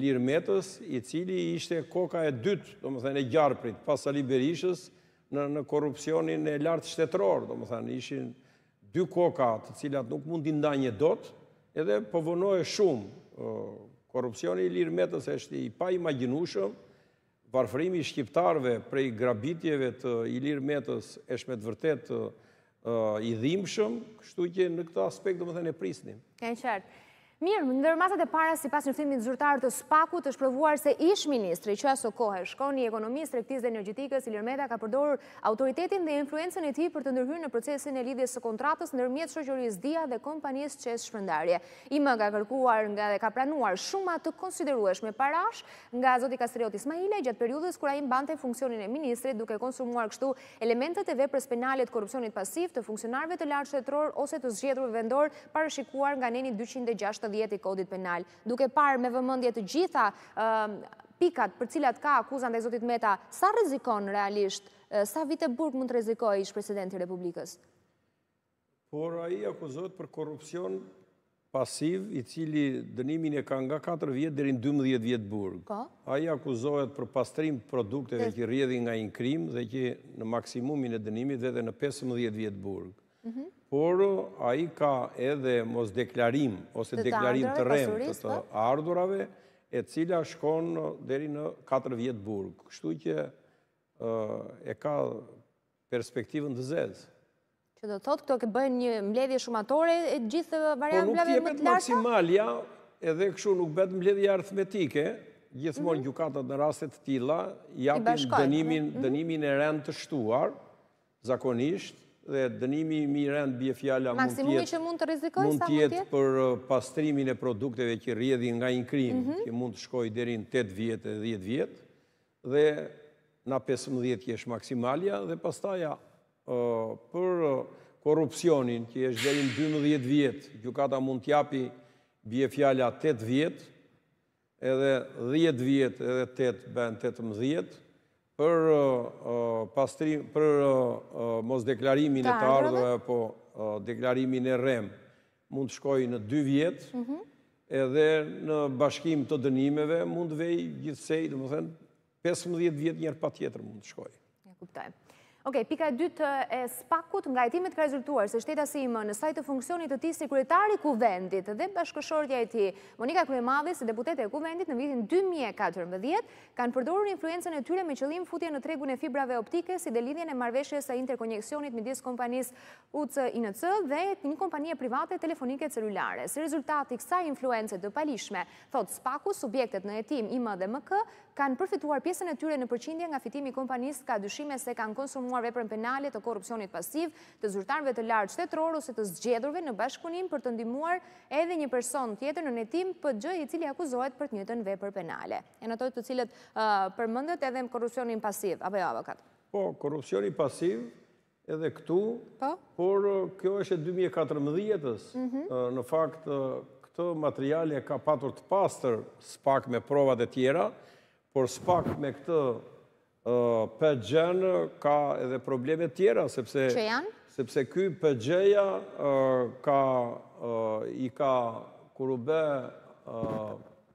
Lirmetës, i cili ishte koka e dytë, do më thënë, e gjarëprit, pas Ali Berishës, në korupcionin e lartë shtetëror, do më thënë, ishin dy koka të cilat nuk mundi nda një dot, edhe përvënojë shumë. Korupcioni i Lirmetës eshte i pa imaginushëm, varfërimi shqiptarve prej grabitjeve të i Lirmetës eshte me të vërtet i dhimshëm, kështu që në këta aspekt, do më thënë, e prisnim. në qartë. Mirë, në dërmasat e para, si pas njëftimit zyrtarë të spaku, të shpërvuar se ish ministri, që aso kohë, shkon një ekonomist, rektis dhe energetikës, Ilir Meda ka përdorur autoritetin dhe influencen e ti për të ndërhyrë në procesin e lidhjes së kontratës në nërmjet shëgjëris dhja dhe kompanjes që e shpërndarje. I më ka kërkuar nga dhe ka pranuar shumë të konsiderueshme parash nga Zoti Kastriot Ismaile, gjatë periudës kura im bante funksionin e ministri duke konsumuar kështu elementet e vepres pasiv të funksionarve të shtetror ose të zgjedrë vendor parashikuar nga neni 260 110 i kodit penal, duke parë me vëmëndje të gjitha pikat për cilat ka akuzan dhe Zotit Meta, sa rezikon realisht, sa vite burg mund të rezikoj ishë presidenti Republikës? Por a i akuzot për korupcion pasiv, i cili dënimin e ka nga 4 vjetë dërin 12 vjetë burg. Po. A i akuzohet për pastrim produkteve që rjedhin nga inkrim dhe që në maksimumin e dënimit dhe dhe në 15 vjetë burg por a i ka edhe mos deklarim, ose deklarim të rem të të po? ardurave, e cila shkon deri në 4 vjetë burg. Kështu që e ka perspektivën të zezë. Që do thotë, këto këtë bëjnë një mbledhje shumatore e gjithë po, variant mbledhje më të lartë? Po nuk jepet maksimalja, edhe këshu nuk bet mbledhje arithmetike, gjithmonë mhm. gjukatat në raset të tila, japin mhm. dënimin e rend të shtuar, zakonisht, dhe dënimi i mirën të bje fjalla mund tjetë për uh, pastrimin e produkteve që rjedhi nga një krim, mhm. që mund të shkoj dherin 8 vjetë dhe 10 vjetë, dhe na 15 vjetë që është maksimalja, dhe pastaja uh, për uh, korupcionin që është dherin 12 vjetë, që mund tjapi bje fjalla 8 vjetë, edhe 10 vjetë edhe 8 bën 18 vjetë, për uh, uh, pastrim për uh, mos deklarimin e të ardhurave apo deklarimin e rrem mund të shkojë në 2 vjet. Mhm. Edhe në bashkim të dënimeve mund të vej gjithsej, domethënë 15 vjet tjetër mund të shkojë. Në kuptoj. Ok, pika e dytë e spakut, nga jetimit ka rezultuar se shteta si imë në sajtë funksionit të ti si kuvendit dhe bashkëshortja e ti. Monika Kryemadhi, si deputete e kuvendit në vitin 2014, kanë përdorur influencen e tyre me qëllim futje në tregun e fibrave optike si dhe lidhjen e marveshjes e interkonjekcionit midis kompanis UCE i në cë dhe një kompanie private telefonike celulare. Si rezultati kësa influencet dhe palishme, thot spaku, subjektet në jetim imë dhe më kë, kanë përfituar pjesën e tyre në përqindje nga fitimi kompanist ka dyshime se kanë konsumuar veprën penale të korupcionit pasiv të zyrtarve të lartë qëtetror ose të zgjedurve në bashkunim për të ndimuar edhe një person tjetër në netim për gjë i cili akuzohet për të njëtën vepër penale. E në tojtë të cilët uh, përmëndët edhe korupcionin pasiv, apo jo avokat? Po, korupcionin pasiv edhe këtu, po? por uh, kjo është 2014-ës, mhm. uh, në faktë, Këtë materiale ka patur të pastër spak me provat e tjera, por spak me këtë pg ka edhe problemet tjera, sepse... këj përgjëja Sepse ky PG-ja i ka kurube